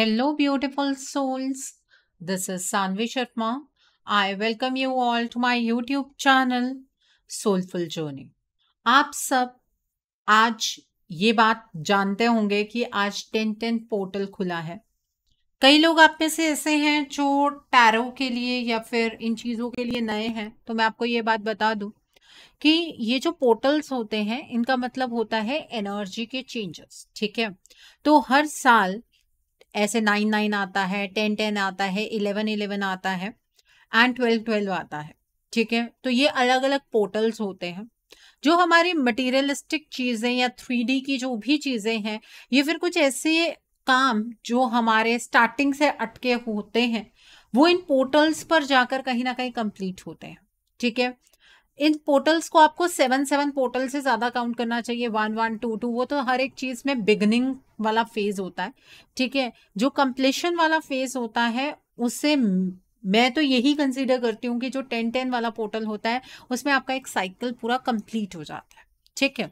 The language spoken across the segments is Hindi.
Hello, beautiful souls. This is Sanvi Sharma. I welcome you all to my YouTube channel Soulful Journey. आप सब आज ये बात जानते होंगे कि आज टेन टेन पोर्टल खुला है कई लोग आप में से ऐसे हैं जो टैरो के लिए या फिर इन चीज़ों के लिए नए हैं तो मैं आपको ये बात बता दूं कि ये जो पोर्टल्स होते हैं इनका मतलब होता है एनर्जी के चेंजेस ठीक है तो हर साल ऐसे नाइन नाइन आता है टेन टेन आता है इलेवन इलेवन आता है एंड ट्वेल्व ट्वेल्व आता है ठीक है तो ये अलग अलग पोर्टल्स होते हैं जो हमारी मटेरियलिस्टिक चीज़ें या थ्री की जो भी चीज़ें हैं ये फिर कुछ ऐसे काम जो हमारे स्टार्टिंग से अटके होते हैं वो इन पोर्टल्स पर जाकर कहीं ना कहीं कंप्लीट होते हैं ठीक है इन पोर्टल्स को आपको सेवन सेवन पोर्टल से ज़्यादा काउंट करना चाहिए वन वन टू टू वो तो हर एक चीज़ में बिगनिंग वाला फेज होता है ठीक है जो कंप्लीशन वाला फेज होता है उससे मैं तो यही कंसीडर करती हूँ कि जो टेन टेन वाला पोर्टल होता है उसमें आपका एक साइकिल पूरा कंप्लीट हो जाता है ठीक है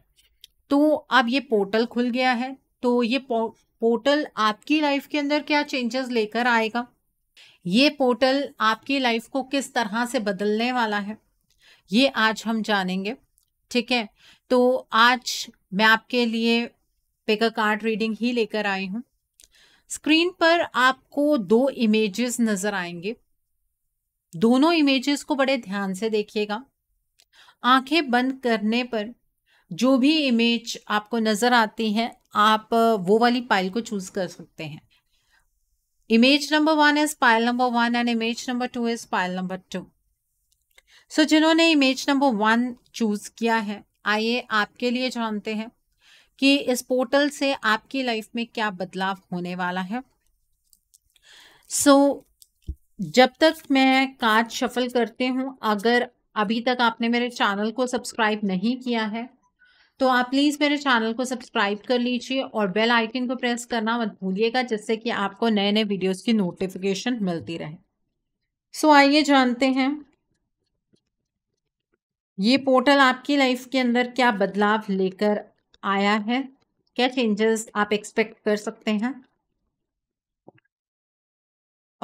तो अब ये पोर्टल खुल गया है तो ये पोर्टल आपकी लाइफ के अंदर क्या चेंजेस लेकर आएगा ये पोर्टल आपकी लाइफ को किस तरह से बदलने वाला है ये आज हम जानेंगे ठीक है तो आज मैं आपके लिए पिक अ कार्ड रीडिंग ही लेकर आई हूं स्क्रीन पर आपको दो इमेजेस नजर आएंगे दोनों इमेजेस को बड़े ध्यान से देखिएगा आंखें बंद करने पर जो भी इमेज आपको नजर आती है आप वो वाली पाइल को चूज कर सकते हैं image number one is pile number one and image number two is pile number two so so, जिन्होंने इमेज नंबर वन चूज़ किया है आइए आपके लिए जानते हैं कि इस पोर्टल से आपकी लाइफ में क्या बदलाव होने वाला है सो so, जब तक मैं कार्ड शफल करते हूँ अगर अभी तक आपने मेरे चैनल को सब्सक्राइब नहीं किया है तो आप प्लीज़ मेरे चैनल को सब्सक्राइब कर लीजिए और बेल आइकन को प्रेस करना मत भूलिएगा जिससे कि आपको नए नए वीडियोस की नोटिफिकेशन मिलती रहे सो so, आइए जानते हैं ये पोर्टल आपकी लाइफ के अंदर क्या बदलाव लेकर आया है क्या चेंजेस आप एक्सपेक्ट कर सकते हैं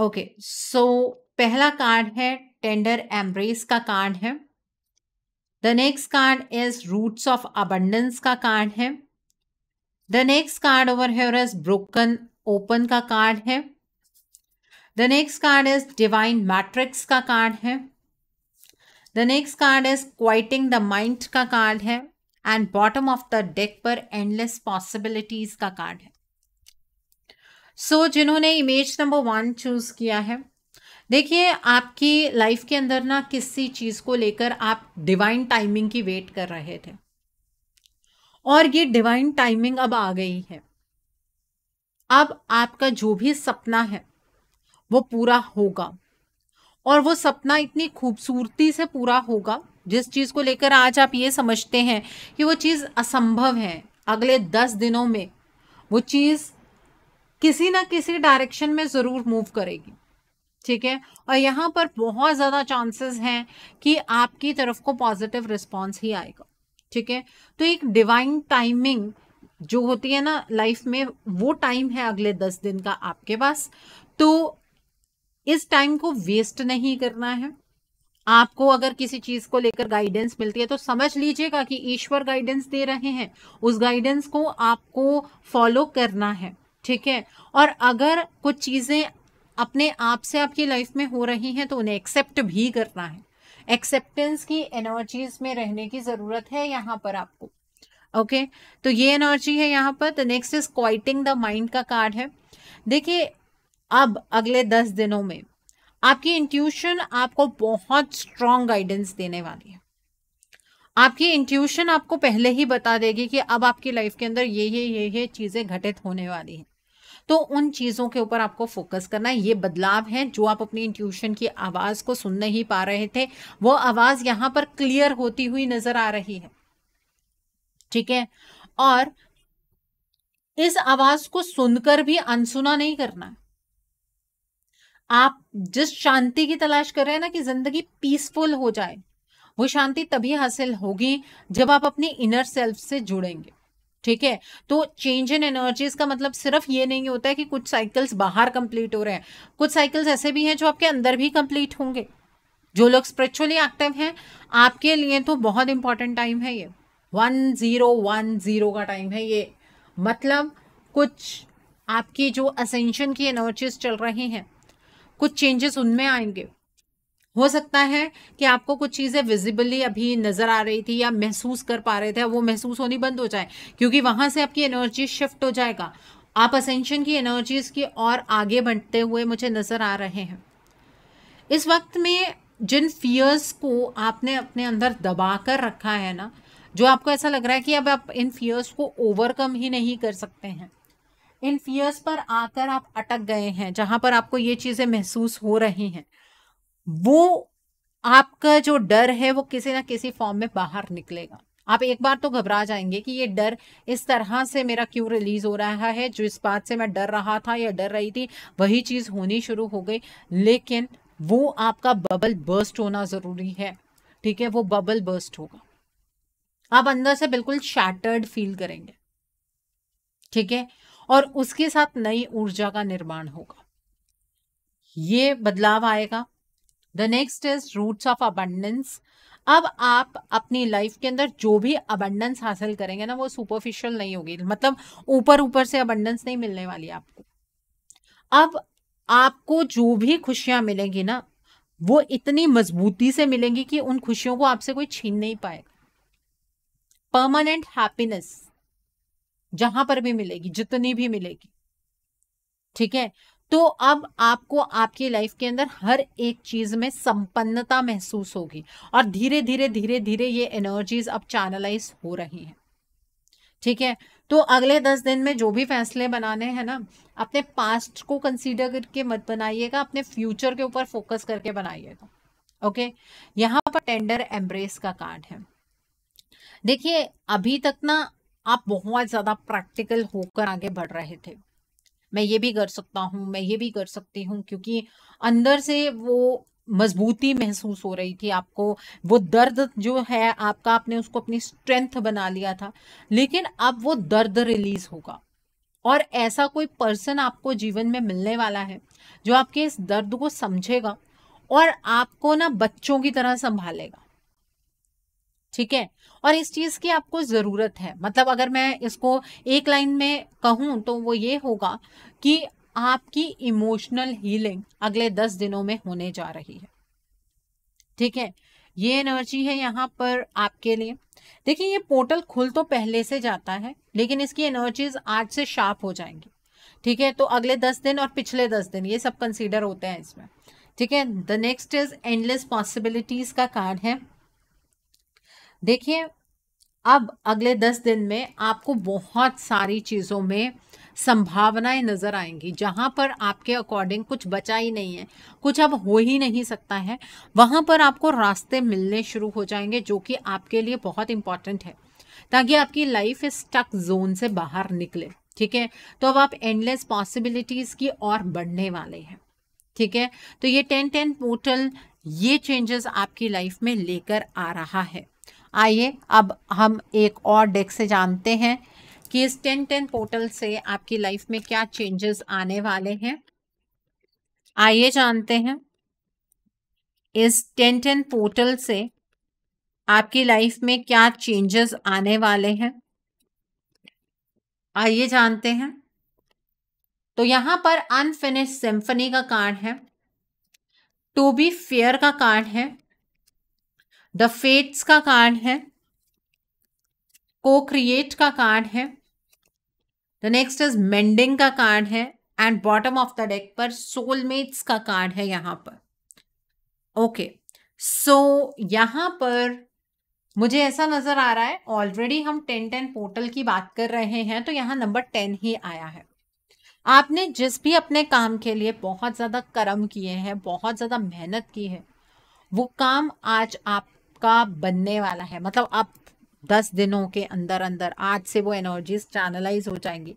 ओके okay, सो so, पहला कार्ड है टेंडर एम्ब्रेस का कार्ड है the next card is roots of abundance का कार्ड है the next card over here is broken open का कार्ड है the next card is divine matrix का कार्ड है the next card is quieting the mind का कार्ड है and bottom of the deck पर एंडलेस पॉसिबिलिटीज का कार्ड है सो so, जिन्होंने इमेज नंबर वन चूज किया है देखिए आपकी लाइफ के अंदर ना किसी चीज को लेकर आप डिवाइन टाइमिंग की वेट कर रहे थे और ये डिवाइन टाइमिंग अब आ गई है अब आपका जो भी सपना है वो पूरा होगा और वो सपना इतनी खूबसूरती से पूरा होगा जिस चीज़ को लेकर आज आप ये समझते हैं कि वो चीज़ असंभव है अगले दस दिनों में वो चीज़ किसी ना किसी डायरेक्शन में ज़रूर मूव करेगी ठीक है और यहाँ पर बहुत ज़्यादा चांसेस हैं कि आपकी तरफ को पॉजिटिव रिस्पॉन्स ही आएगा ठीक है तो एक डिवाइन टाइमिंग जो होती है ना लाइफ में वो टाइम है अगले दस दिन का आपके पास तो इस टाइम को वेस्ट नहीं करना है आपको अगर किसी चीज को लेकर गाइडेंस मिलती है तो समझ लीजिएगा कि ईश्वर गाइडेंस दे रहे हैं उस गाइडेंस को आपको फॉलो करना है ठीक है और अगर कुछ चीजें अपने आप से आपकी लाइफ में हो रही हैं तो उन्हें एक्सेप्ट भी करना है एक्सेप्टेंस की एनर्जीज में रहने की जरूरत है यहाँ पर आपको ओके तो ये एनर्जी है यहाँ पर the next is quieting the mind का कार्ड है देखिए अब अगले दस दिनों में आपकी इंट्यूशन आपको बहुत स्ट्रांग गाइडेंस देने वाली है आपकी इंट्यूशन आपको पहले ही बता देगी कि अब आपकी लाइफ के अंदर ये ये ये ये चीज़ें घटित होने वाली हैं तो उन चीज़ों के ऊपर आपको फोकस करना है ये बदलाव हैं जो आप अपनी इंट्यूशन की आवाज़ को सुन नहीं पा रहे थे वो आवाज़ यहाँ पर क्लियर होती हुई नज़र आ रही है ठीक है और इस आवाज़ को सुनकर भी अनसुना नहीं करना है आप जिस शांति की तलाश कर रहे हैं ना कि जिंदगी पीसफुल हो जाए वो शांति तभी हासिल होगी जब आप अपने इनर सेल्फ से जुड़ेंगे ठीक है तो चेंज इन एनर्जीज का मतलब सिर्फ ये नहीं होता है कि कुछ साइकिल्स बाहर कंप्लीट हो रहे हैं कुछ साइकिल्स ऐसे भी हैं जो आपके अंदर भी कंप्लीट होंगे जो लोग स्पिरिचुअली एक्टिव हैं आपके लिए तो बहुत इंपॉर्टेंट टाइम है ये वन ज़ीरो वन ज़ीरो का टाइम है ये मतलब कुछ आपकी जो असेंशन की एनर्जीज चल रही हैं कुछ चेंजेस उनमें आएंगे हो सकता है कि आपको कुछ चीज़ें विजिबली अभी नज़र आ रही थी या महसूस कर पा रहे थे वो महसूस होनी बंद हो जाए क्योंकि वहाँ से आपकी एनर्जी शिफ्ट हो जाएगा आप असेंशन की एनर्जीज की और आगे बढ़ते हुए मुझे नज़र आ रहे हैं इस वक्त में जिन फियर्स को आपने अपने अंदर दबा कर रखा है ना जो आपको ऐसा लग रहा है कि अब आप इन फियर्स को ओवरकम ही नहीं कर सकते हैं इन फियर्स पर आकर आप अटक गए हैं जहां पर आपको ये चीजें महसूस हो रही हैं वो आपका जो डर है वो किसी ना किसी फॉर्म में बाहर निकलेगा आप एक बार तो घबरा जाएंगे कि ये डर इस तरह से मेरा क्यों रिलीज हो रहा है जो इस बात से मैं डर रहा था या डर रही थी वही चीज़ होनी शुरू हो गई लेकिन वो आपका बबल बर्स्ट होना ज़रूरी है ठीक है वो बबल बर्स्ट होगा आप अंदर से बिल्कुल शैटर्ड फील करेंगे ठीक है और उसके साथ नई ऊर्जा का निर्माण होगा ये बदलाव आएगा the next is roots of abundance अब आप अपनी लाइफ के अंदर जो भी अबंडेंस हासिल करेंगे ना वो सुपरफिशियल नहीं होगी मतलब ऊपर ऊपर से अबंडेंस नहीं मिलने वाली आपको अब आपको जो भी खुशियां मिलेंगी ना वो इतनी मजबूती से मिलेंगी कि उन खुशियों को आपसे कोई छीन नहीं पाएगा परमानेंट हैप्पीनेस जहां पर भी मिलेगी जितनी भी मिलेगी ठीक है तो अब आपको आपकी लाइफ के अंदर हर एक चीज में संपन्नता महसूस होगी और धीरे धीरे धीरे धीरे ये एनर्जीज अब चैनलाइज हो रही हैं ठीक है तो अगले दस दिन में जो भी फैसले बनाने हैं ना अपने पास्ट को कंसीडर करके मत बनाइएगा अपने फ्यूचर के ऊपर फोकस करके बनाइएगा ओके यहाँ पर टेंडर एम्ब्रेस का कार्ड है देखिए अभी तक ना आप बहुत ज़्यादा प्रैक्टिकल होकर आगे बढ़ रहे थे मैं ये भी कर सकता हूँ मैं ये भी कर सकती हूँ क्योंकि अंदर से वो मजबूती महसूस हो रही थी आपको वो दर्द जो है आपका आपने उसको अपनी स्ट्रेंथ बना लिया था लेकिन अब वो दर्द रिलीज होगा और ऐसा कोई पर्सन आपको जीवन में मिलने वाला है जो आपके इस दर्द को समझेगा और आपको ना बच्चों की तरह संभालेगा ठीक है और इस चीज़ की आपको ज़रूरत है मतलब अगर मैं इसको एक लाइन में कहूँ तो वो ये होगा कि आपकी इमोशनल हीलिंग अगले दस दिनों में होने जा रही है ठीक है ये एनर्जी है यहाँ पर आपके लिए देखिए ये पोर्टल खुल तो पहले से जाता है लेकिन इसकी एनर्जीज आज से शार्प हो जाएंगी ठीक है तो अगले दस दिन और पिछले दस दिन ये सब कंसीडर होते हैं इसमें ठीक है the next is endless possibilities का कार्ड है देखिए अब अगले दस दिन में आपको बहुत सारी चीज़ों में संभावनाएं नज़र आएंगी जहाँ पर आपके अकॉर्डिंग कुछ बचा ही नहीं है कुछ अब हो ही नहीं सकता है वहाँ पर आपको रास्ते मिलने शुरू हो जाएंगे जो कि आपके लिए बहुत इंपॉर्टेंट है ताकि आपकी लाइफ इस स्टक जोन से बाहर निकले ठीक है तो अब आप एंडलेस पॉसिबिलिटीज़ की ओर बढ़ने वाले हैं ठीक है तो ये टेन टेन पोर्टल ये चेंजेस आपकी लाइफ में लेकर आ रहा है आइए अब हम एक और डेक से जानते हैं कि इस टेन टेन पोर्टल से आपकी लाइफ में क्या चेंजेस आने वाले हैं आइए जानते हैं इस टेन टेन पोर्टल से आपकी लाइफ में क्या चेंजेस आने वाले हैं आइए जानते हैं तो यहां पर अनफिनिश सिंफनी का कार्ड है टू बी फेयर का कार्ड है द फेट्स का कांड है को क्रिएट का कांड है द नेक्स्ट इज मेंडिंग का कांड है and bottom of the deck पर सोलमेट्स का कार्ड है यहां पर ओके सो यहां पर मुझे ऐसा नजर आ रहा है ऑलरेडी हम टेन टेन पोर्टल की बात कर रहे हैं तो यहाँ नंबर टेन ही आया है आपने जिस भी अपने काम के लिए बहुत ज़्यादा कर्म किए हैं बहुत ज़्यादा मेहनत की है वो काम आज आप आपका बनने वाला है मतलब आप दस दिनों के अंदर अंदर आज से वो एनर्जीज चैनलाइज हो जाएंगी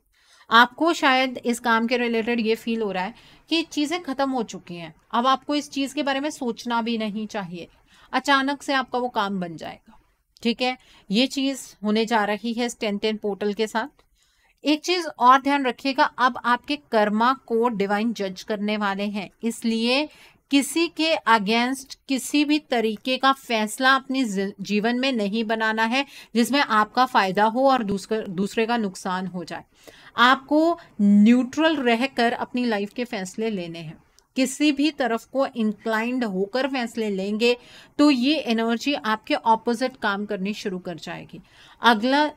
आपको शायद इस काम के रिलेटेड ये फील हो रहा है कि चीज़ें ख़त्म हो चुकी हैं अब आपको इस चीज़ के बारे में सोचना भी नहीं चाहिए अचानक से आपका वो काम बन जाएगा ठीक है ये चीज़ होने जा रही है स्टेन टेन पोर्टल के साथ एक चीज़ और ध्यान रखिएगा अब आपके कर्मा को डिवाइन जज करने वाले हैं इसलिए किसी के अगेंस्ट किसी भी तरीके का फैसला अपने जीवन में नहीं बनाना है जिसमें आपका फ़ायदा हो और दूसरे दूसरे का नुकसान हो जाए आपको न्यूट्रल रहकर अपनी लाइफ के फैसले लेने हैं किसी भी तरफ को इंक्लाइंड होकर फैसले लेंगे तो ये एनर्जी आपके ऑपोजिट काम करनी शुरू कर जाएगी अगला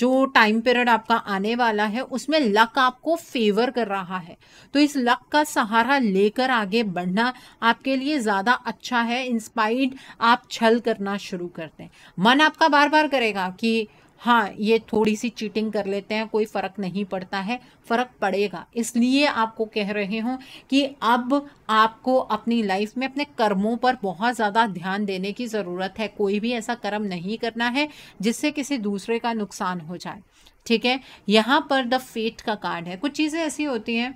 जो टाइम पीरियड आपका आने वाला है उसमें लक आपको फेवर कर रहा है तो इस लक का सहारा लेकर आगे बढ़ना आपके लिए ज़्यादा अच्छा है इंस्पाइड आप छल करना शुरू करते हैं मन आपका बार बार करेगा कि हाँ ये थोड़ी सी चीटिंग कर लेते हैं कोई फ़र्क नहीं पड़ता है फ़र्क पड़ेगा इसलिए आपको कह रहे हों कि अब आपको अपनी लाइफ में अपने कर्मों पर बहुत ज़्यादा ध्यान देने की ज़रूरत है कोई भी ऐसा कर्म नहीं करना है जिससे किसी दूसरे का नुकसान हो जाए ठीक है यहाँ पर द फेट का कार्ड है कुछ चीज़ें ऐसी होती हैं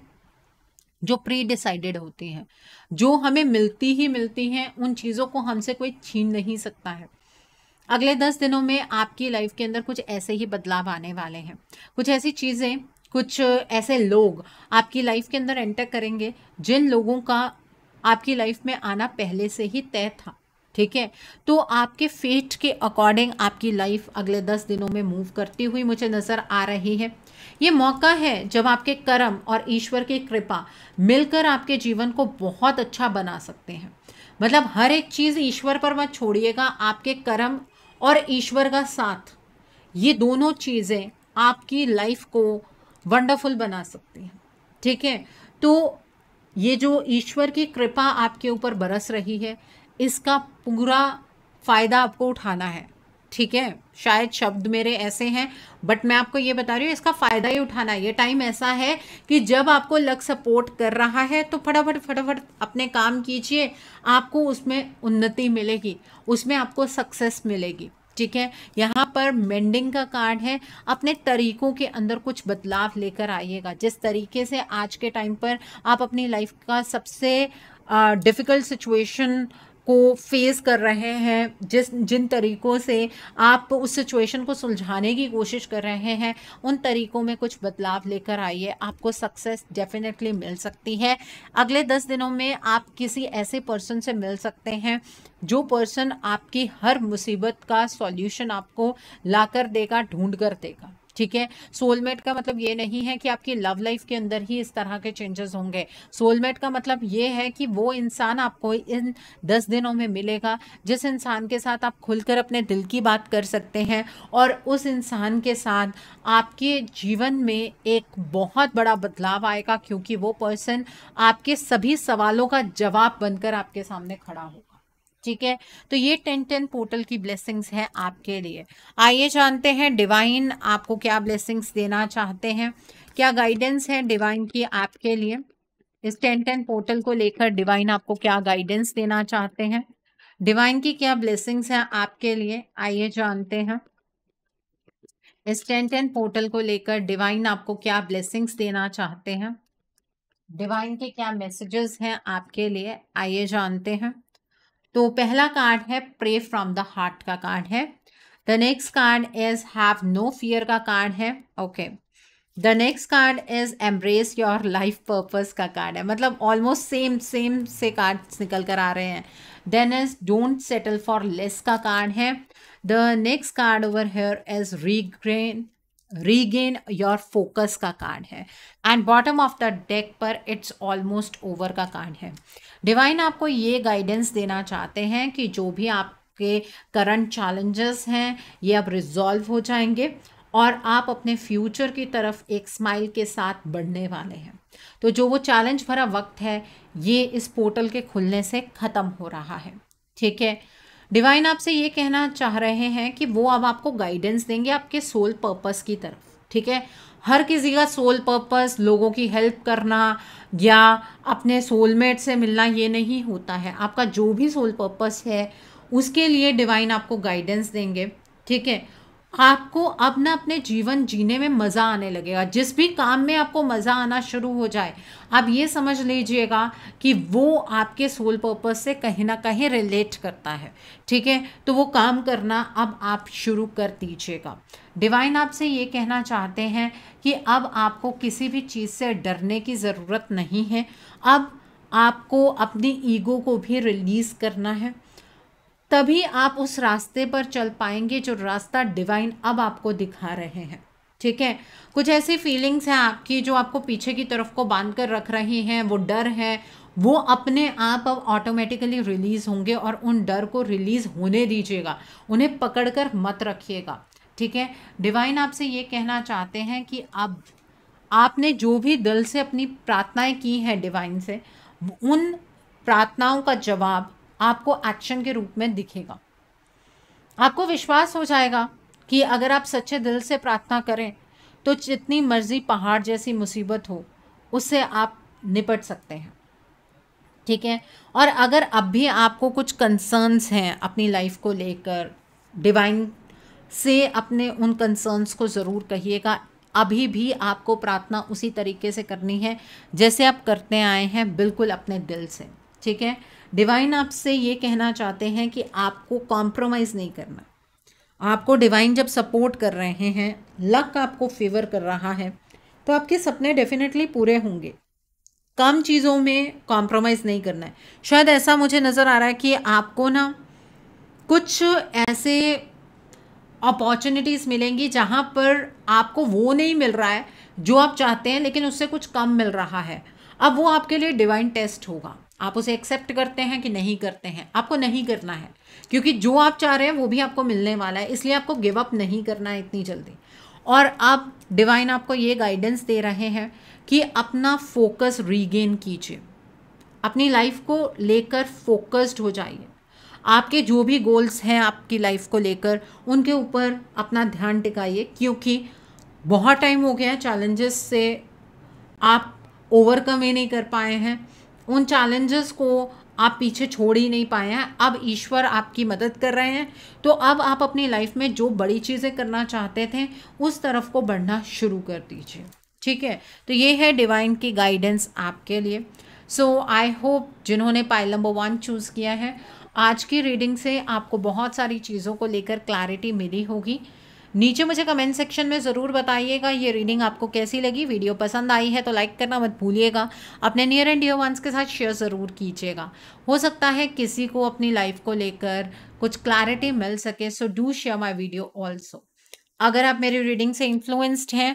जो प्री डिसाइडेड होती हैं जो हमें मिलती ही मिलती हैं उन चीज़ों को हमसे कोई छीन नहीं सकता है अगले दस दिनों में आपकी लाइफ के अंदर कुछ ऐसे ही बदलाव आने वाले हैं कुछ ऐसी चीज़ें कुछ ऐसे लोग आपकी लाइफ के अंदर एंटर करेंगे जिन लोगों का आपकी लाइफ में आना पहले से ही तय था ठीक है तो आपके फेट के अकॉर्डिंग आपकी लाइफ अगले दस दिनों में मूव करती हुई मुझे नज़र आ रही है ये मौका है जब आपके कर्म और ईश्वर की कृपा मिलकर आपके जीवन को बहुत अच्छा बना सकते हैं मतलब हर एक चीज़ ईश्वर पर मत छोड़िएगा आपके कर्म और ईश्वर का साथ ये दोनों चीज़ें आपकी लाइफ को वंडरफुल बना सकती हैं ठीक है तो ये जो ईश्वर की कृपा आपके ऊपर बरस रही है इसका पूरा फ़ायदा आपको उठाना है ठीक है शायद शब्द मेरे ऐसे हैं बट मैं आपको ये बता रही हूँ इसका फ़ायदा ही उठाना ये टाइम ऐसा है कि जब आपको लक सपोर्ट कर रहा है तो फटाफट फटाफट अपने काम कीजिए आपको उसमें उन्नति मिलेगी उसमें आपको सक्सेस मिलेगी ठीक है यहाँ पर मेंडिंग का कार्ड है अपने तरीकों के अंदर कुछ बदलाव लेकर आइएगा जिस तरीके से आज के टाइम पर आप अपनी लाइफ का सबसे डिफ़िकल्ट सिचुएशन को फेस कर रहे हैं जिस जिन तरीक़ों से आप उस सिचुएशन को सुलझाने की कोशिश कर रहे हैं उन तरीक़ों में कुछ बदलाव लेकर आइए आपको सक्सेस डेफिनेटली मिल सकती है अगले दस दिनों में आप किसी ऐसे पर्सन से मिल सकते हैं जो पर्सन आपकी हर मुसीबत का सॉल्यूशन आपको लाकर देगा ढूंढ कर देगा ठीक है सोलमेट का मतलब ये नहीं है कि आपकी लव लाइफ के अंदर ही इस तरह के चेंजेस होंगे सोलमेट का मतलब ये है कि वो इंसान आपको इन दस दिनों में मिलेगा जिस इंसान के साथ आप खुलकर अपने दिल की बात कर सकते हैं और उस इंसान के साथ आपके जीवन में एक बहुत बड़ा बदलाव आएगा क्योंकि वो पर्सन आपके सभी सवालों का जवाब बनकर आपके सामने खड़ा हो ठीक है तो ये टेन टेन पोर्टल की ब्लेसिंग्स हैं आपके लिए आइए जानते हैं डिवाइन आपको क्या ब्लेसिंग्स देना चाहते हैं क्या गाइडेंस है डिवाइन की आपके लिए इस टेन टेन पोर्टल को लेकर डिवाइन आपको क्या गाइडेंस देना चाहते हैं डिवाइन की क्या ब्लेसिंग्स हैं आपके लिए आइए जानते हैं इस टेन टेन पोर्टल को लेकर डिवाइन आपको क्या ब्लेसिंग्स देना चाहते हैं डिवाइन के क्या मैसेजेस हैं आपके लिए आइए जानते हैं तो पहला कार्ड है प्रे फ्रॉम द हार्ट का कार्ड है the next card is have no fear का कार्ड है okay the next card is embrace your life purpose का कार्ड है मतलब ऑलमोस्ट सेम सेम से कार्ड निकल कर आ रहे हैं then is don't settle for less का कार्ड है the next card over here is regrain regain your focus का कार्ड है and bottom of the deck पर इट्स ऑलमोस्ट ओवर का कार्ड है डिवाइन आपको ये गाइडेंस देना चाहते हैं कि जो भी आपके करंट चैलेंजेस हैं ये अब रिजॉल्व हो जाएंगे और आप अपने फ्यूचर की तरफ एक स्माइल के साथ बढ़ने वाले हैं तो जो वो चैलेंज भरा वक्त है ये इस पोर्टल के खुलने से ख़त्म हो रहा है ठीक है डिवाइन आपसे ये कहना चाह रहे हैं कि वो अब आपको गाइडेंस देंगे आपके सोल पर्पस की तरफ ठीक है हर किसी का सोल पर्पस लोगों की हेल्प करना या अपने सोलमेट से मिलना ये नहीं होता है आपका जो भी सोल पर्पस है उसके लिए डिवाइन आपको गाइडेंस देंगे ठीक है आपको अब ना अपने जीवन जीने में मज़ा आने लगेगा जिस भी काम में आपको मज़ा आना शुरू हो जाए आप ये समझ लीजिएगा कि वो आपके सोल पर्पस से कहीं ना कहीं रिलेट करता है ठीक है तो वो काम करना अब आप शुरू कर दीजिएगा डिवाइन आपसे ये कहना चाहते हैं कि अब आपको किसी भी चीज़ से डरने की ज़रूरत नहीं है अब आपको अपनी ईगो को भी रिलीज़ करना है तभी आप उस रास्ते पर चल पाएंगे जो रास्ता डिवाइन अब आपको दिखा रहे हैं ठीक है कुछ ऐसी फीलिंग्स हैं आपकी जो आपको पीछे की तरफ को बांध कर रख रही हैं वो डर है वो अपने आप अब ऑटोमेटिकली रिलीज़ होंगे और उन डर को रिलीज़ होने दीजिएगा उन्हें पकड़ कर मत रखिएगा ठीक है डिवाइन आपसे ये कहना चाहते हैं कि अब आपने जो भी दिल से अपनी प्रार्थनाएं की हैं डिवाइन से उन प्रार्थनाओं का जवाब आपको एक्शन के रूप में दिखेगा आपको विश्वास हो जाएगा कि अगर आप सच्चे दिल से प्रार्थना करें तो जितनी मर्जी पहाड़ जैसी मुसीबत हो उससे आप निपट सकते हैं ठीक है और अगर अब भी आपको कुछ कंसर्न्स हैं अपनी लाइफ को लेकर डिवाइन से अपने उन कंसर्न्स को ज़रूर कहिएगा अभी भी आपको प्रार्थना उसी तरीके से करनी है जैसे आप करते आए हैं बिल्कुल अपने दिल से ठीक है डिवाइन आपसे ये कहना चाहते हैं कि आपको कॉम्प्रोमाइज़ नहीं करना आपको डिवाइन जब सपोर्ट कर रहे हैं लक आपको फेवर कर रहा है तो आपके सपने डेफिनेटली पूरे होंगे कम चीज़ों में कॉम्प्रोमाइज़ नहीं करना है शायद ऐसा मुझे नज़र आ रहा है कि आपको ना कुछ ऐसे अपॉर्चुनिटीज़ मिलेंगी जहाँ पर आपको वो नहीं मिल रहा है जो आप चाहते हैं लेकिन उससे कुछ कम मिल रहा है अब वो आपके लिए डिवाइन टेस्ट होगा आप उसे एक्सेप्ट करते हैं कि नहीं करते हैं आपको नहीं करना है क्योंकि जो आप चाह रहे हैं वो भी आपको मिलने वाला है इसलिए आपको गिव अप नहीं करना है इतनी जल्दी और आप डिवाइन आपको ये गाइडेंस दे रहे हैं कि अपना फोकस रीगेन कीजिए अपनी लाइफ को लेकर फोकस्ड हो जाइए आपके जो भी गोल्स हैं आपकी लाइफ को लेकर उनके ऊपर अपना ध्यान टिकाइए क्योंकि बहुत टाइम हो गया चैलेंजेस से आप ओवरकम ही नहीं कर पाए हैं उन चैलेंजेस को आप पीछे छोड़ ही नहीं पाए हैं अब ईश्वर आपकी मदद कर रहे हैं तो अब आप अपनी लाइफ में जो बड़ी चीज़ें करना चाहते थे उस तरफ को बढ़ना शुरू कर दीजिए ठीक है तो ये है डिवाइन की गाइडेंस आपके लिए सो आई होप जिन्होंने पाइल नंबर वन चूज़ किया है आज की रीडिंग से आपको बहुत सारी चीज़ों को लेकर क्लैरिटी मिली होगी नीचे मुझे कमेंट सेक्शन में ज़रूर बताइएगा ये रीडिंग आपको कैसी लगी वीडियो पसंद आई है तो लाइक करना मत भूलिएगा अपने नियर एंड डियर वंस के साथ शेयर ज़रूर कीजिएगा हो सकता है किसी को अपनी लाइफ को लेकर कुछ क्लैरिटी मिल सके so do share my video also अगर आप मेरी रीडिंग से इन्फ्लुएंस्ड हैं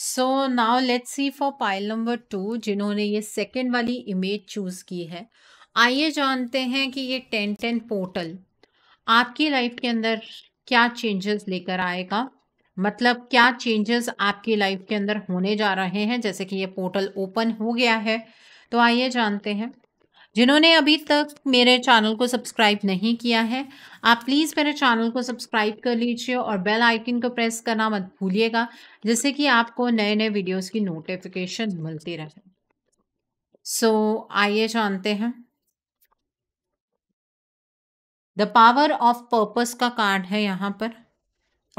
so now let's see for pile number two जिन्होंने ये सेकेंड वाली इमेज चूज़ की है आइए जानते हैं कि ये टेन टेन पोर्टल आपकी लाइफ के अंदर क्या चेंजेस लेकर आएगा मतलब क्या चेंजेस आपकी लाइफ के अंदर होने जा रहे हैं जैसे कि ये पोर्टल ओपन हो गया है तो आइए जानते हैं जिन्होंने अभी तक मेरे चैनल को सब्सक्राइब नहीं किया है आप प्लीज़ मेरे चैनल को सब्सक्राइब कर लीजिए और बेल आइकन को प्रेस करना मत भूलिएगा जिससे कि आपको नए नए वीडियोस की नोटिफिकेशन मिलती रहे सो so, आइए जानते हैं द पावर ऑफ पर्पस का कार्ड है यहाँ पर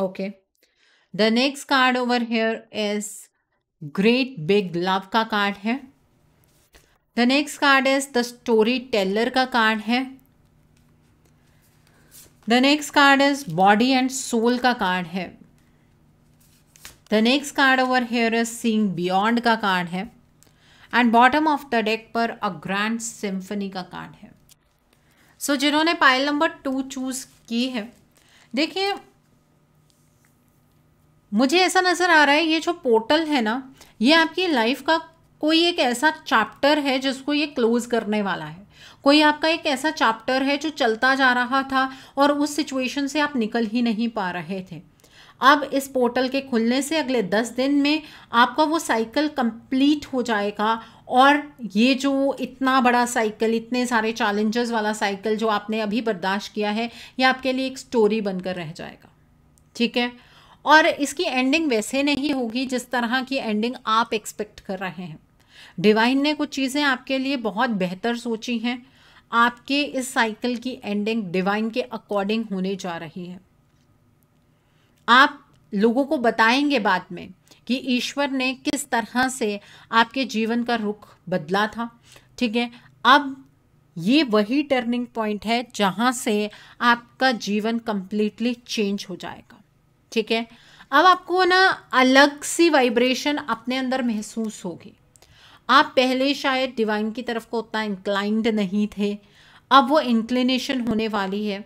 okay the next card over here is great big love का कार्ड है the next card is the story teller का कार्ड है the next card is body and soul का कार्ड है the next card over here is seeing beyond का कार्ड है and bottom of the deck पर अ ग्रैंड सिम्फनी का कार्ड है सो so, जिन्होंने पाइल नंबर टू चूज़ की है देखिए मुझे ऐसा नज़र आ रहा है ये जो पोर्टल है ना ये आपकी लाइफ का कोई एक ऐसा चैप्टर है जिसको ये क्लोज करने वाला है कोई आपका एक ऐसा चैप्टर है जो चलता जा रहा था और उस सिचुएशन से आप निकल ही नहीं पा रहे थे अब इस पोर्टल के खुलने से अगले दस दिन में आपका वो साइकिल कंप्लीट हो जाएगा और ये जो इतना बड़ा साइकिल इतने सारे चैलेंजेस वाला साइकिल जो आपने अभी बर्दाश्त किया है ये आपके लिए एक स्टोरी बनकर रह जाएगा ठीक है और इसकी एंडिंग वैसे नहीं होगी जिस तरह की एंडिंग आप एक्सपेक्ट कर रहे हैं डिवाइन ने कुछ चीज़ें आपके लिए बहुत बेहतर सोची हैं आपके इस साइकिल की एंडिंग डिवाइन के अकॉर्डिंग होने जा रही है आप लोगों को बताएंगे बाद में कि ईश्वर ने किस तरह से आपके जीवन का रुख बदला था ठीक है अब ये वही टर्निंग पॉइंट है जहाँ से आपका जीवन कम्प्लीटली चेंज हो जाएगा ठीक है अब आपको ना अलग सी वाइब्रेशन अपने अंदर महसूस होगी आप पहले शायद डिवाइन की तरफ को उतना इंक्लाइंड नहीं थे अब वो इंक्लिनेशन होने वाली है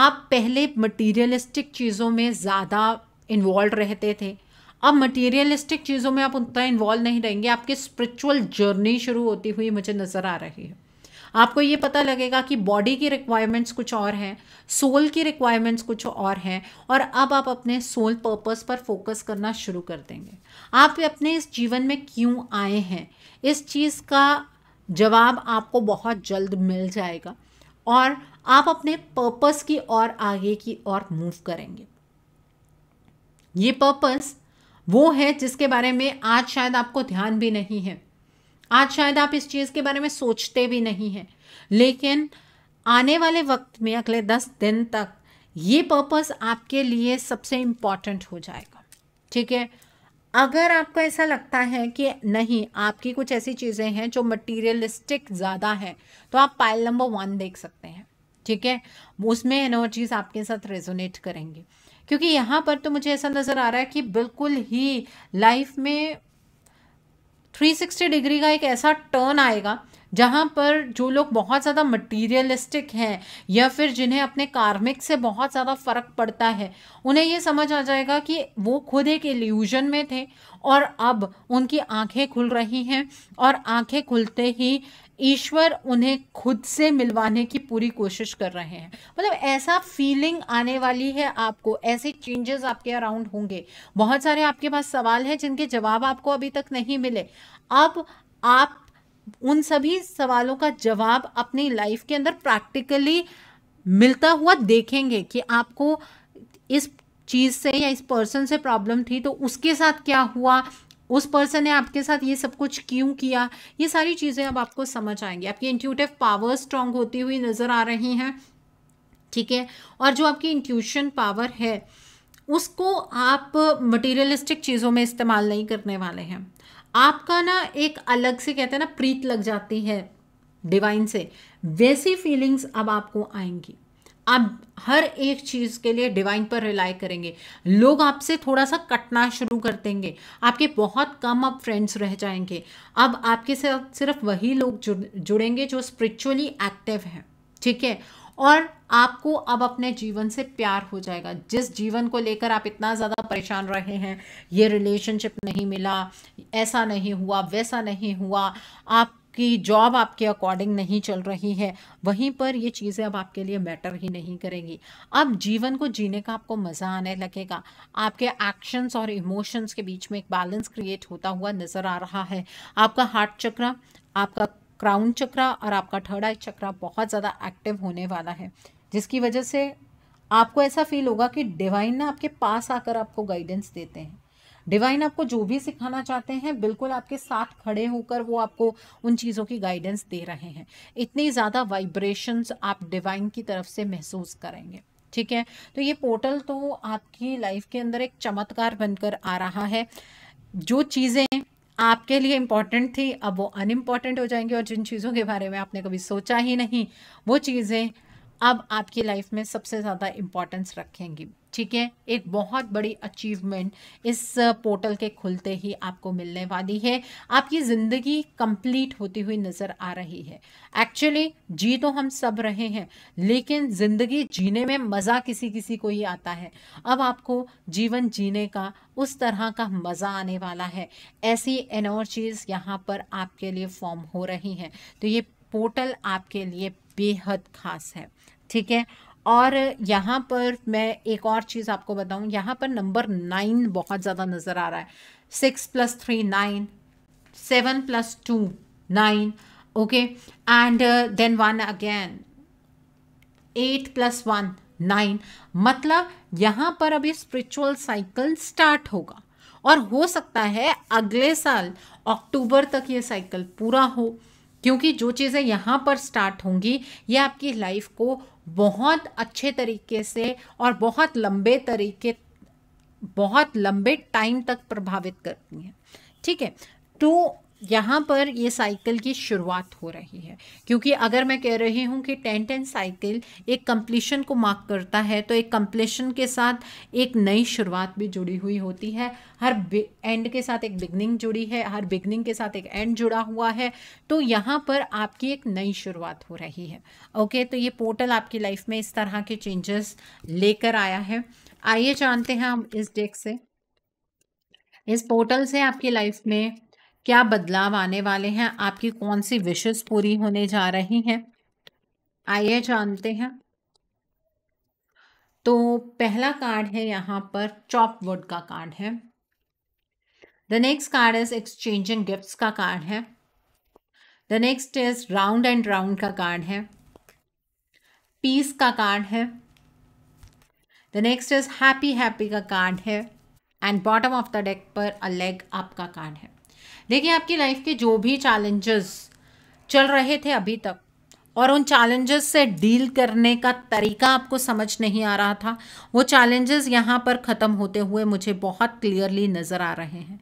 आप पहले मटीरियलिस्टिक चीज़ों में ज़्यादा इन्वॉल्व रहते थे अब मटीरियलिस्टिक चीज़ों में आप उतना इन्वॉल्व नहीं रहेंगे आपकी स्पिरिचुअल जर्नी शुरू होती हुई मुझे नज़र आ रही है आपको ये पता लगेगा कि बॉडी की रिक्वायरमेंट्स कुछ और हैं सोल की रिक्वायरमेंट्स कुछ और हैं और अब आप अपने सोल पर्पस पर फोकस करना शुरू कर देंगे आप अपने इस जीवन में क्यों आए हैं इस चीज़ का जवाब आपको बहुत जल्द मिल जाएगा और आप अपने पर्पस की और आगे की ओर मूव करेंगे ये पर्पस वो है जिसके बारे में आज शायद आपको ध्यान भी नहीं है आज शायद आप इस चीज़ के बारे में सोचते भी नहीं हैं लेकिन आने वाले वक्त में अगले दस दिन तक ये पर्पस आपके लिए सबसे इम्पॉर्टेंट हो जाएगा ठीक है अगर आपको ऐसा लगता है कि नहीं आपकी कुछ ऐसी चीज़ें हैं जो मटीरियलिस्टिक ज़्यादा है तो आप पाइल नंबर वन देख सकते हैं ठीक है उसमें एनर्जीज आपके साथ रेजोनेट करेंगे क्योंकि यहाँ पर तो मुझे ऐसा नज़र आ रहा है कि बिल्कुल ही लाइफ में 360 डिग्री का एक ऐसा टर्न आएगा जहाँ पर जो लोग बहुत ज़्यादा मटीरियलिस्टिक हैं या फिर जिन्हें अपने कार्मिक से बहुत ज़्यादा फ़र्क पड़ता है उन्हें ये समझ आ जाएगा कि वो खुद एक इल्यूजन में थे और अब उनकी आंखें खुल रही हैं और आंखें खुलते ही ईश्वर उन्हें खुद से मिलवाने की पूरी कोशिश कर रहे हैं मतलब ऐसा फीलिंग आने वाली है आपको ऐसे चेंजेस आपके अराउंड होंगे बहुत सारे आपके पास सवाल हैं जिनके जवाब आपको अभी तक नहीं मिले अब आप उन सभी सवालों का जवाब अपनी लाइफ के अंदर प्रैक्टिकली मिलता हुआ देखेंगे कि आपको इस चीज़ से या इस पर्सन से प्रॉब्लम थी तो उसके साथ क्या हुआ उस पर्सन ने आपके साथ ये सब कुछ क्यों किया ये सारी चीज़ें अब आपको समझ आएंगी आपकी इंट्यूटिव पावर स्ट्रांग होती हुई नज़र आ रही हैं ठीक है और जो आपकी इंट्यूशन पावर है उसको आप मटेरियलिस्टिक चीज़ों में इस्तेमाल नहीं करने वाले हैं आपका ना एक अलग से कहते हैं ना प्रीत लग जाती है डिवाइन से वैसी फीलिंग्स अब आपको आएंगी आप हर एक चीज़ के लिए डिवाइन पर रिलाई करेंगे लोग आपसे थोड़ा सा कटना शुरू कर देंगे आपके बहुत कम अब फ्रेंड्स रह जाएंगे अब आपके साथ सिर्फ वही लोग जुड़ जुड़ेंगे जो स्पिरिचुअली एक्टिव हैं ठीक है और आपको अब अपने जीवन से प्यार हो जाएगा जिस जीवन को लेकर आप इतना ज़्यादा परेशान रहे हैं ये रिलेशनशिप नहीं मिला ऐसा नहीं हुआ वैसा नहीं हुआ आप कि जॉब आपके अकॉर्डिंग नहीं चल रही है वहीं पर ये चीज़ें अब आपके लिए मैटर ही नहीं करेंगी अब जीवन को जीने का आपको मज़ा आने लगेगा आपके एक्शंस और इमोशंस के बीच में एक बैलेंस क्रिएट होता हुआ नज़र आ रहा है आपका हार्ट चक्र आपका क्राउन चक्रा और आपका थर्ड आई चक्रा बहुत ज़्यादा एक्टिव होने वाला है जिसकी वजह से आपको ऐसा फील होगा कि डिवाइन ना आपके पास आकर आपको गाइडेंस देते हैं डिवाइन आपको जो भी सिखाना चाहते हैं बिल्कुल आपके साथ खड़े होकर वो आपको उन चीज़ों की गाइडेंस दे रहे हैं इतनी ज़्यादा वाइब्रेशंस आप डिवाइन की तरफ से महसूस करेंगे ठीक है तो ये पोर्टल तो आपकी लाइफ के अंदर एक चमत्कार बनकर आ रहा है जो चीज़ें आपके लिए इम्पॉर्टेंट थी अब वो अनइम्पॉर्टेंट हो जाएंगी और जिन चीज़ों के बारे में आपने कभी सोचा ही नहीं वो चीज़ें अब आपकी लाइफ में सबसे ज़्यादा इम्पॉर्टेंस रखेंगी ठीक है एक बहुत बड़ी अचीवमेंट इस पोर्टल uh, के खुलते ही आपको मिलने वाली है आपकी ज़िंदगी कंप्लीट होती हुई नज़र आ रही है एक्चुअली जी तो हम सब रहे हैं लेकिन ज़िंदगी जीने में मज़ा किसी किसी को ही आता है अब आपको जीवन जीने का उस तरह का मज़ा आने वाला है ऐसी एनर्जीज़ यहाँ पर आपके लिए फॉर्म हो रही हैं तो ये पोर्टल आपके लिए बेहद खास है ठीक है और यहाँ पर मैं एक और चीज़ आपको बताऊँ यहाँ पर नंबर नाइन बहुत ज़्यादा नज़र आ रहा है six plus three nine seven plus two nine okay and then one again eight plus one nine मतलब यहाँ पर अभी स्पिरिचुअल साइकिल स्टार्ट होगा और हो सकता है अगले साल अक्टूबर तक ये साइकिल पूरा हो क्योंकि जो चीज़ें यहाँ पर स्टार्ट होंगी ये आपकी लाइफ को बहुत अच्छे तरीके से और बहुत लंबे तरीके बहुत लंबे टाइम तक प्रभावित करती हैं ठीक है टू यहाँ पर ये साइकिल की शुरुआत हो रही है क्योंकि अगर मैं कह रही हूँ कि टेन टेन साइकिल एक कंप्लीशन को मार्क करता है तो एक कंप्लीशन के साथ एक नई शुरुआत भी जुड़ी हुई होती है हर एंड के साथ एक बिगनिंग जुड़ी है हर बिगनिंग के साथ एक एंड जुड़ा हुआ है तो यहाँ पर आपकी एक नई शुरुआत हो रही है ओके तो ये पोर्टल आपकी लाइफ में इस तरह के चेंजेस लेकर आया है आइए जानते हैं हम इस डेक से इस पोर्टल से आपकी लाइफ में क्या बदलाव आने वाले हैं आपकी कौन सी विशेष पूरी होने जा रही हैं आइए जानते हैं तो पहला कार्ड है यहाँ पर चॉप वुड का कार्ड है the next card is exchanging gifts का कार्ड है the next is round and round का कार्ड है पीस का कार्ड है the next is happy happy का कार्ड है and bottom of the deck पर अ लेग अप का कार्ड है देखिए आपकी लाइफ के जो भी चैलेंजेस चल रहे थे अभी तक और उन चैलेंजेस से डील करने का तरीका आपको समझ नहीं आ रहा था वो चैलेंजेस यहाँ पर ख़त्म होते हुए मुझे बहुत क्लियरली नज़र आ रहे हैं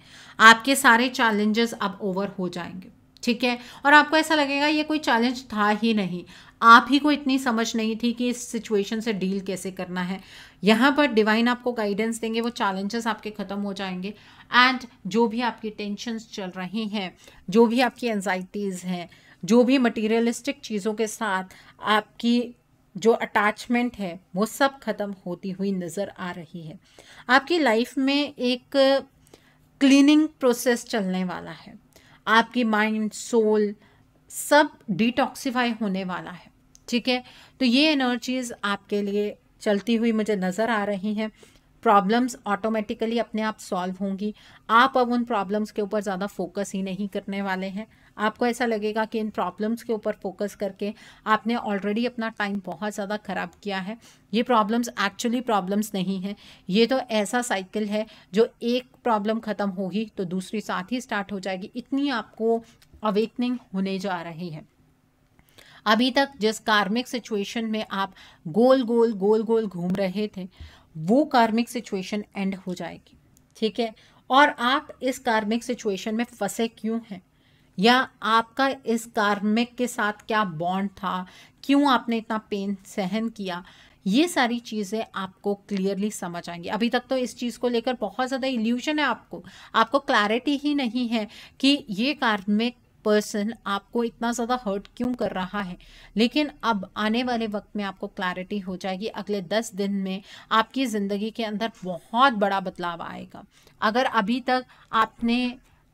आपके सारे चैलेंजेस अब ओवर हो जाएंगे ठीक है और आपको ऐसा लगेगा ये कोई चैलेंज था ही नहीं आप ही को इतनी समझ नहीं थी कि इस सिचुएशन से डील कैसे करना है यहाँ पर डिवाइन आपको गाइडेंस देंगे वो चैलेंजेस आपके ख़त्म हो जाएंगे एंड जो भी आपकी टेंशन्स चल रही हैं जो भी आपकी एनजाइटीज़ हैं जो भी मटेरियलिस्टिक चीज़ों के साथ आपकी जो अटैचमेंट है वो सब ख़त्म होती हुई नज़र आ रही है आपकी लाइफ में एक क्लीनिंग प्रोसेस चलने वाला है आपकी माइंड सोल सब डिटॉक्सीफाई होने वाला है ठीक है तो ये एनर्जीज़ आपके लिए चलती हुई मुझे नज़र आ रही हैं प्रॉब्लम्स ऑटोमेटिकली अपने आप सॉल्व होंगी आप अब उन प्रॉब्लम्स के ऊपर ज़्यादा फोकस ही नहीं करने वाले हैं आपको ऐसा लगेगा कि इन प्रॉब्लम्स के ऊपर फोकस करके आपने ऑलरेडी अपना टाइम बहुत ज़्यादा ख़राब किया है ये प्रॉब्लम्स एक्चुअली प्रॉब्लम्स नहीं हैं ये तो ऐसा साइकिल है जो एक प्रॉब्लम ख़त्म होगी तो दूसरी साथ ही स्टार्ट हो जाएगी इतनी आपको अवेकनिंग होने जा रही है अभी तक जिस कार्मिक सिचुएशन में आप गोल गोल गोल गोल घूम रहे थे वो कार्मिक सिचुएशन एंड हो जाएगी ठीक है और आप इस कार्मिक सिचुएशन में फंसे क्यों हैं या आपका इस कार्मिक के साथ क्या बॉन्ड था क्यों आपने इतना पेन सहन किया ये सारी चीज़ें आपको क्लियरली समझ आएंगी अभी तक तो इस चीज़ को लेकर बहुत ज़्यादा इल्यूजन है आपको आपको क्लैरिटी ही नहीं है कि ये कार्मिक पर्सन आपको इतना ज़्यादा हर्ट क्यों कर रहा है लेकिन अब आने वाले वक्त में आपको क्लैरिटी हो जाएगी अगले दस दिन में आपकी ज़िंदगी के अंदर बहुत बड़ा बदलाव आएगा अगर अभी तक आपने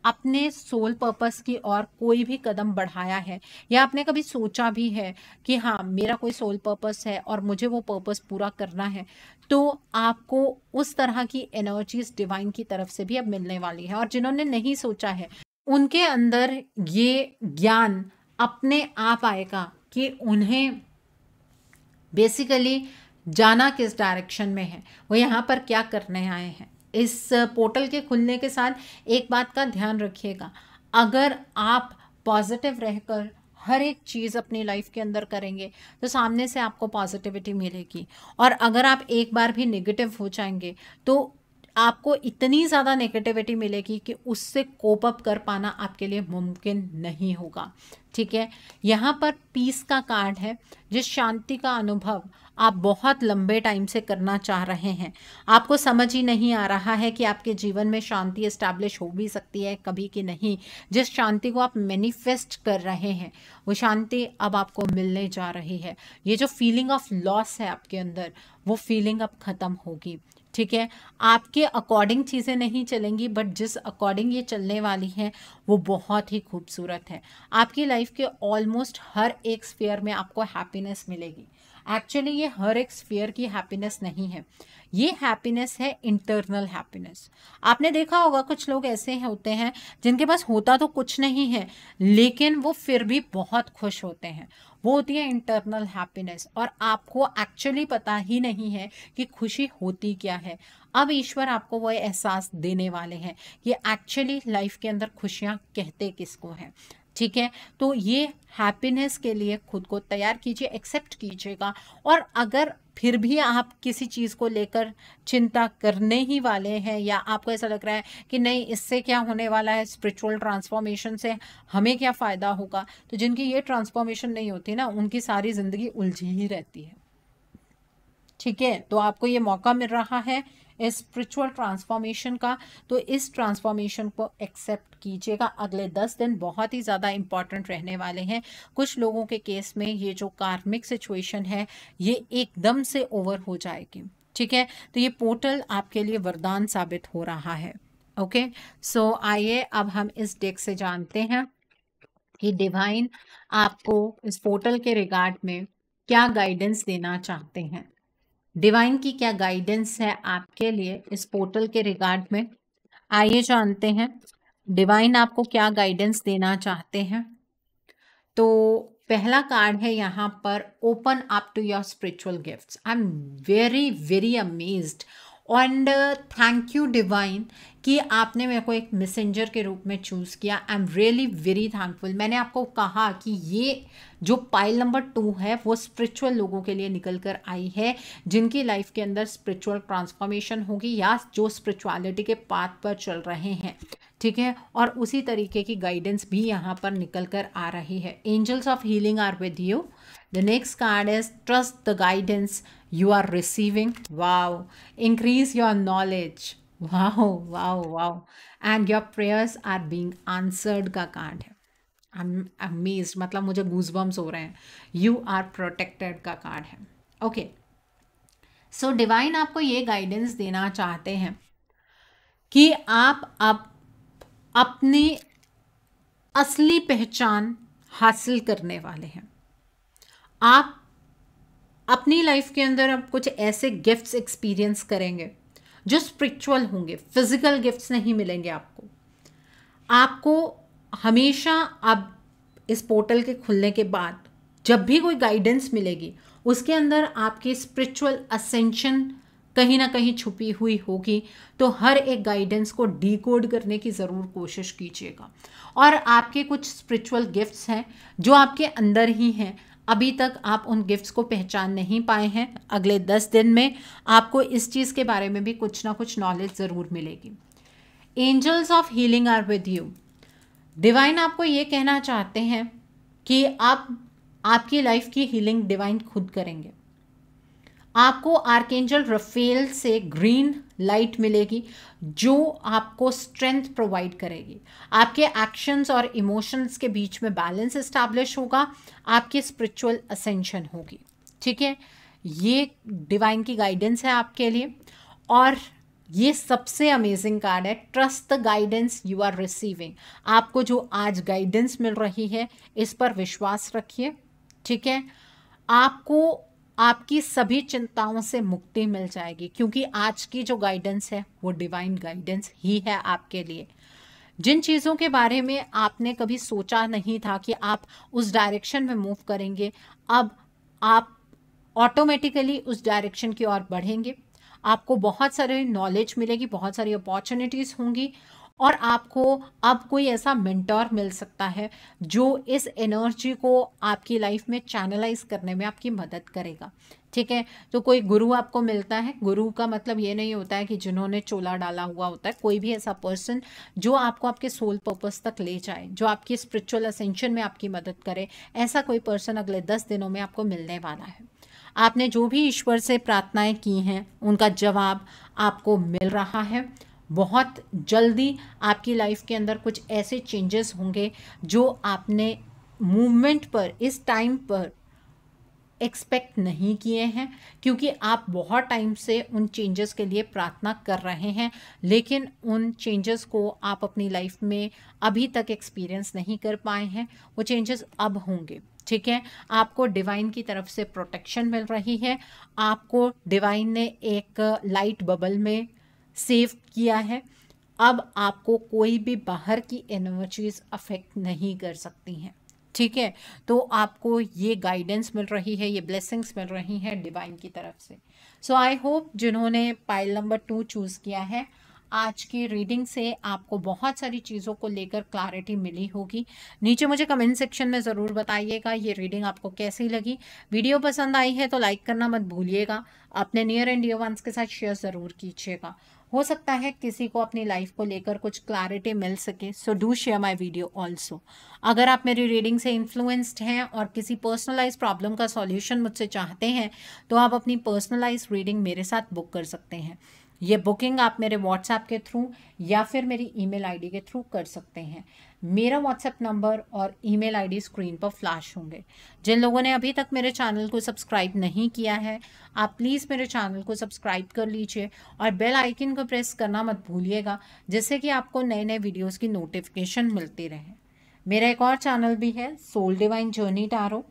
अपने सोल पर्पस की ओर कोई भी कदम बढ़ाया है या आपने कभी सोचा भी है कि हाँ मेरा कोई सोल पर्पस है और मुझे वो पर्पस पूरा करना है तो आपको उस तरह की एनर्जीज डिवाइन की तरफ से भी अब मिलने वाली है और जिन्होंने नहीं सोचा है उनके अंदर ये ज्ञान अपने आप आएगा कि उन्हें बेसिकली जाना किस डायरेक्शन में है वो यहाँ पर क्या करने आए हैं इस पोर्टल के खुलने के साथ एक बात का ध्यान रखिएगा अगर आप पॉजिटिव रहकर हर एक चीज़ अपनी लाइफ के अंदर करेंगे तो सामने से आपको पॉजिटिविटी मिलेगी और अगर आप एक बार भी नेगेटिव हो जाएंगे तो आपको इतनी ज़्यादा नेगेटिविटी मिलेगी कि उससे कोप अप कर पाना आपके लिए मुमकिन नहीं होगा ठीक है यहाँ पर पीस का कार्ड है जिस शांति का अनुभव आप बहुत लंबे टाइम से करना चाह रहे हैं आपको समझ ही नहीं आ रहा है कि आपके जीवन में शांति इस्टेब्लिश हो भी सकती है कभी कि नहीं जिस शांति को आप मैनिफेस्ट कर रहे हैं वो शांति अब आपको मिलने जा रही है ये जो फीलिंग ऑफ लॉस है आपके अंदर वो फीलिंग अब ख़त्म होगी ठीक है आपके अकॉर्डिंग चीज़ें नहीं चलेंगी बट जिस अकॉर्डिंग ये चलने वाली हैं वो बहुत ही खूबसूरत है आपकी लाइफ के ऑलमोस्ट हर एक स्पेयर में आपको हैप्पीनेस मिलेगी एक्चुअली ये हर एक स्फीयर की हैप्पीनेस नहीं है ये हैप्पीनेस है इंटरनल हैप्पीनेस आपने देखा होगा कुछ लोग ऐसे होते हैं जिनके पास होता तो कुछ नहीं है लेकिन वो फिर भी बहुत खुश होते हैं वो होती है इंटरनल हैप्पीनेस और आपको एक्चुअली पता ही नहीं है कि खुशी होती क्या है अब ईश्वर आपको वो एहसास देने वाले हैं कि एक्चुअली लाइफ के अंदर खुशियाँ कहते किसको हैं ठीक है तो ये हैप्पीनेस के लिए खुद को तैयार कीजिए एक्सेप्ट कीजिएगा और अगर फिर भी आप किसी चीज़ को लेकर चिंता करने ही वाले हैं या आपको ऐसा लग रहा है कि नहीं इससे क्या होने वाला है स्पिरिचुअल ट्रांसफॉर्मेशन से हमें क्या फ़ायदा होगा तो जिनकी ये ट्रांसफॉर्मेशन नहीं होती ना उनकी सारी ज़िंदगी उलझी ही रहती है ठीक है तो आपको ये मौका मिल रहा है स्पिरिचुअल ट्रांसफॉर्मेशन का तो इस ट्रांसफॉर्मेशन को एक्सेप्ट कीजिएगा अगले दस दिन बहुत ही ज़्यादा इम्पॉर्टेंट रहने वाले हैं कुछ लोगों के केस में ये जो कार्मिक सिचुएशन है ये एकदम से ओवर हो जाएगी ठीक है तो ये पोर्टल आपके लिए वरदान साबित हो रहा है ओके सो आइए अब हम इस डेक से जानते हैं कि डिवाइन आपको इस पोर्टल के रिगार्ड में क्या गाइडेंस देना चाहते हैं डिवाइन की क्या गाइडेंस है आपके लिए इस पोर्टल के रिगार्ड में आइए जानते हैं डिवाइन आपको क्या गाइडेंस देना चाहते हैं तो पहला कार्ड है यहाँ पर open up to your spiritual gifts I am very very amazed and thank you divine कि आपने मेरे को एक मैसेंजर के रूप में चूज़ किया I am really very thankful मैंने आपको कहा कि ये जो पाइल नंबर टू है वो स्पिरिचुअल लोगों के लिए निकल कर आई है जिनकी लाइफ के अंदर स्पिरिचुअल ट्रांसफॉर्मेशन होगी या जो स्पिरिचुअलिटी के पाथ पर चल रहे हैं ठीक है और उसी तरीके की गाइडेंस भी यहाँ पर निकल कर आ रही है angels of healing are with you the next card is trust the guidance you are receiving wow increase your knowledge wow wow wow and your prayers are being answered का कार्ड है अमेज मतलब मुझे गूजबम्स हो रहे हैं यू आर प्रोटेक्टेड का कार्ड है ओके सो डिवाइन आपको ये गाइडेंस देना चाहते हैं कि आप अब अपनी असली पहचान हासिल करने वाले हैं आप अपनी लाइफ के अंदर आप कुछ ऐसे गिफ्ट्स एक्सपीरियंस करेंगे जो स्पिरिचुअल होंगे फिजिकल गिफ्ट्स नहीं मिलेंगे आपको आपको हमेशा आप इस पोर्टल के खुलने के बाद जब भी कोई गाइडेंस मिलेगी उसके अंदर आपकी स्पिरिचुअल असेंशन कहीं ना कहीं छुपी हुई होगी तो हर एक गाइडेंस को डीकोड करने की ज़रूर कोशिश कीजिएगा और आपके कुछ स्पिरिचुअल गिफ्ट्स हैं जो आपके अंदर ही हैं अभी तक आप उन गिफ्ट्स को पहचान नहीं पाए हैं अगले दस दिन में आपको इस चीज़ के बारे में भी कुछ ना कुछ नॉलेज ज़रूर मिलेगी angels of healing are with you divine आपको ये कहना चाहते हैं कि आप आपकी लाइफ की हीलिंग डिवाइन खुद करेंगे आपको आर्केंजल रफेल से ग्रीन लाइट मिलेगी जो आपको स्ट्रेंथ प्रोवाइड करेगी आपके एक्शंस और इमोशंस के बीच में बैलेंस इस्टेब्लिश होगा आपकी स्पिरिचुअल असेंशन होगी ठीक है ये डिवाइन की गाइडेंस है आपके लिए और ये सबसे अमेजिंग कार्ड है trust the guidance you are receiving आपको जो आज गाइडेंस मिल रही है इस पर विश्वास रखिए ठीक है आपको आपकी सभी चिंताओं से मुक्ति मिल जाएगी क्योंकि आज की जो गाइडेंस है वो डिवाइन गाइडेंस ही है आपके लिए जिन चीज़ों के बारे में आपने कभी सोचा नहीं था कि आप उस डायरेक्शन में मूव करेंगे अब आप ऑटोमेटिकली उस डायरेक्शन की ओर बढ़ेंगे आपको बहुत सारे नॉलेज मिलेगी बहुत सारी अपॉर्चुनिटीज़ होंगी और आपको अब कोई ऐसा मिनटॉर मिल सकता है जो इस एनर्जी को आपकी लाइफ में चैनलाइज करने में आपकी मदद करेगा ठीक है तो कोई गुरु आपको मिलता है गुरु का मतलब ये नहीं होता है कि जिन्होंने चोला डाला हुआ होता है कोई भी ऐसा पर्सन जो आपको आपके सोल पर्पस तक ले जाए जो आपकी स्पिरिचुअल असेंशन में आपकी मदद करे ऐसा कोई पर्सन अगले दस दिनों में आपको मिलने वाला है आपने जो भी ईश्वर से प्रार्थनाएं की हैं उनका जवाब आपको मिल रहा है बहुत जल्दी आपकी लाइफ के अंदर कुछ ऐसे चेंजेस होंगे जो आपने मूवमेंट पर इस टाइम पर एक्सपेक्ट नहीं किए हैं क्योंकि आप बहुत टाइम से उन चेंजेस के लिए प्रार्थना कर रहे हैं लेकिन उन चेंजेस को आप अपनी लाइफ में अभी तक एक्सपीरियंस नहीं कर पाए हैं वो चेंजेस अब होंगे ठीक है आपको डिवाइन की तरफ से प्रोटेक्शन मिल रही है आपको डिवाइन ने एक लाइट बबल में सेव किया है अब आपको कोई भी बाहर की एनर्जीज अफेक्ट नहीं कर सकती हैं ठीक है तो आपको ये गाइडेंस मिल रही है ये ब्लेसिंग्स मिल रही हैं डिवाइन की तरफ से सो आई होप जिन्होंने पाइल नंबर टू चूज़ किया है आज की रीडिंग से आपको बहुत सारी चीज़ों को लेकर क्लैरिटी मिली होगी नीचे मुझे कमेंट सेक्शन में ज़रूर बताइएगा ये रीडिंग आपको कैसी लगी वीडियो पसंद आई है तो लाइक करना मत भूलिएगा अपने नियर एंड डियर वंस के साथ शेयर ज़रूर कीजिएगा हो सकता है किसी को अपनी लाइफ को लेकर कुछ क्लैरिटी मिल सके so do share my video also अगर आप मेरी रीडिंग से इन्फ्लुएंस्ड हैं और किसी पर्सनलाइज प्रॉब्लम का सॉल्यूशन मुझसे चाहते हैं तो आप अपनी पर्सनलाइज रीडिंग मेरे साथ बुक कर सकते हैं ये बुकिंग आप मेरे व्हाट्सएप के थ्रू या फिर मेरी ईमेल आईडी के थ्रू कर सकते हैं मेरा व्हाट्सएप नंबर और ईमेल आईडी स्क्रीन पर फ्लैश होंगे जिन लोगों ने अभी तक मेरे चैनल को सब्सक्राइब नहीं किया है आप प्लीज़ मेरे चैनल को सब्सक्राइब कर लीजिए और बेल आइकन को प्रेस करना मत भूलिएगा जिससे कि आपको नए नए वीडियोज़ की नोटिफिकेशन मिलती रहे मेरा एक और चैनल भी है soul divine journey tarot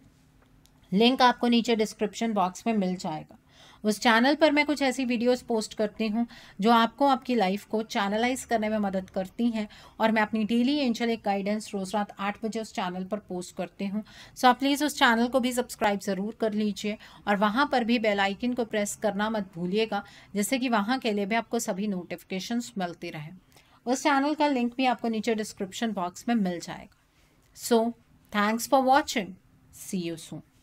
link आपको नीचे डिस्क्रिप्शन बॉक्स में मिल जाएगा उस चैनल पर मैं कुछ ऐसी वीडियोस पोस्ट करती हूँ जो आपको आपकी लाइफ को चैनलाइज करने में मदद करती हैं और मैं अपनी डेली एंजल एक गाइडेंस रोज़ रात आठ बजे उस चैनल पर पोस्ट करती हूँ सो आप प्लीज़ उस चैनल को भी सब्सक्राइब ज़रूर कर लीजिए और वहाँ पर भी बेलाइकिन को प्रेस करना मत भूलिएगा जिससे कि वहाँ के लिए भी आपको सभी नोटिफिकेशन मिलती रहे उस चैनल का लिंक भी आपको नीचे डिस्क्रिप्शन बॉक्स में मिल जाएगा so thanks for watching see you Sue